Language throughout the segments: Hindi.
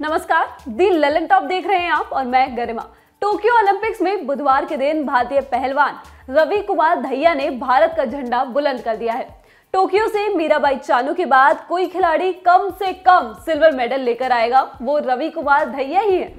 नमस्कार दी ललन टॉप देख रहे हैं आप और मैं गरिमा टोक्यो ओलंपिक्स में बुधवार के दिन भारतीय पहलवान रवि कुमार धैया ने भारत का झंडा बुलंद कर दिया है टोक्यो से मीराबाई चानू के बाद कोई खिलाड़ी कम से कम सिल्वर मेडल लेकर आएगा वो रवि कुमार धैया ही है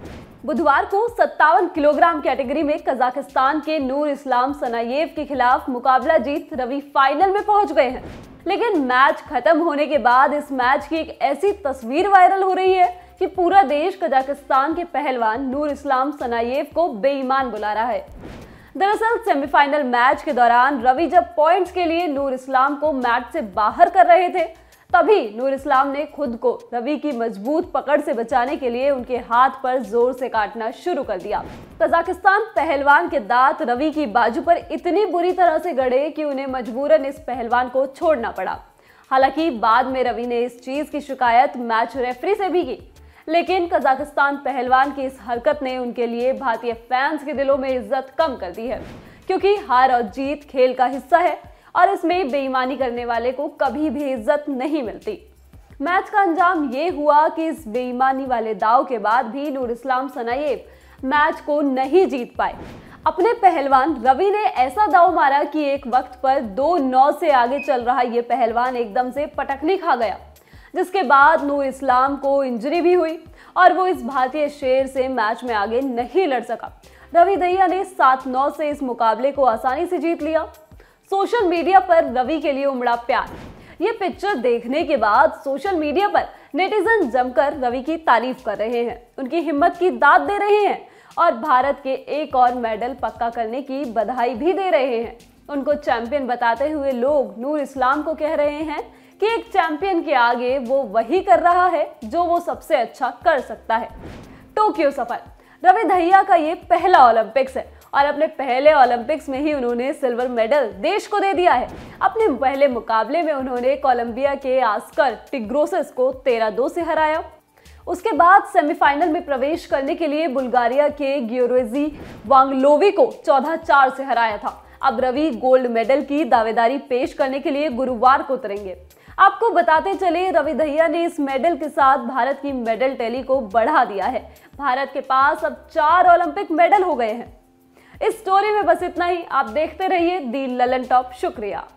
बुधवार को सत्तावन किलोग्राम कैटेगरी में कजाकिस्तान के नूर इस्लाम सनायेव के खिलाफ मुकाबला जीत रवि फाइनल में पहुंच गए हैं लेकिन मैच खत्म होने के बाद इस मैच की एक ऐसी तस्वीर वायरल हो रही है कि पूरा देश कजाकिस्तान के पहलवान नूर इस्लाम सनाइव को बेईमान बुला रहा है दरअसल सेमीफाइनल मैच के दौरान रवि जब पॉइंट्स के लिए नूर इस्लाम को मैच से बाहर कर रहे थे तभी नूर इस्लाम ने खुद को रवि की मजबूत पकड़ से बचाने के लिए उनके हाथ पर जोर से काटना शुरू कर दिया कजाकिस्तान पहलवान के दांत रवि की बाजू पर इतनी बुरी तरह से गड़े कि उन्हें मजबूरन इस पहलवान को छोड़ना पड़ा हालांकि बाद में रवि ने इस चीज की शिकायत मैच रेफरी से भी की लेकिन कजाकिस्तान पहलवान की इस हरकत ने उनके लिए भारतीय फैंस के दिलों में इज्जत कम कर दी है क्योंकि हार और जीत खेल का हिस्सा है और इसमें बेईमानी करने वाले को कभी भी इज्जत नहीं मिलती मैच का अंजाम ये हुआ कि इस बेईमानी वाले दाव के बाद भी नूर इस्लाम सनाइब मैच को नहीं जीत पाए अपने पहलवान रवि ने ऐसा दाव मारा कि एक वक्त पर दो नौ से आगे चल रहा ये पहलवान एकदम से पटकनी खा गया जिसके बाद नूर इस्लाम को इंजरी भी हुई और वो इस भारतीय शेर से मैच में आगे नहीं लड़ सका रवि दहिया ने सात नौ से इस मुकाबले को आसानी से जीत लिया सोशल मीडिया पर रवि के लिए उमड़ा प्यार ये पिक्चर देखने के बाद सोशल मीडिया पर नेटिजन जमकर रवि की तारीफ कर रहे हैं उनकी हिम्मत की दाद दे रहे हैं और भारत के एक और मेडल पक्का करने की बधाई भी दे रहे हैं उनको चैंपियन बताते हुए लोग नूर इस्लाम को कह रहे हैं कि एक चैंपियन के आगे वो वही कर रहा है जो वो सबसे अच्छा कर सकता है टोक्यो सफर रवि दहिया का ये पहला ओलंपिक्स है और अपने पहले ओलंपिक्स में ही उन्होंने सिल्वर मेडल देश को दे दिया है अपने पहले मुकाबले में उन्होंने कोलंबिया के आस्कर टिग्रोसिस को तेरह दो से हराया उसके बाद सेमीफाइनल में प्रवेश करने के लिए बुल्गारिया के ग्योरेजी वांगलोवी को चौदह चार से हराया था अब रवि गोल्ड मेडल की दावेदारी पेश करने के लिए गुरुवार को उतरेंगे आपको बताते चले रवि दहिया ने इस मेडल के साथ भारत की मेडल टैली को बढ़ा दिया है भारत के पास अब चार ओलंपिक मेडल हो गए हैं इस स्टोरी में बस इतना ही आप देखते रहिए दी ललन टॉप शुक्रिया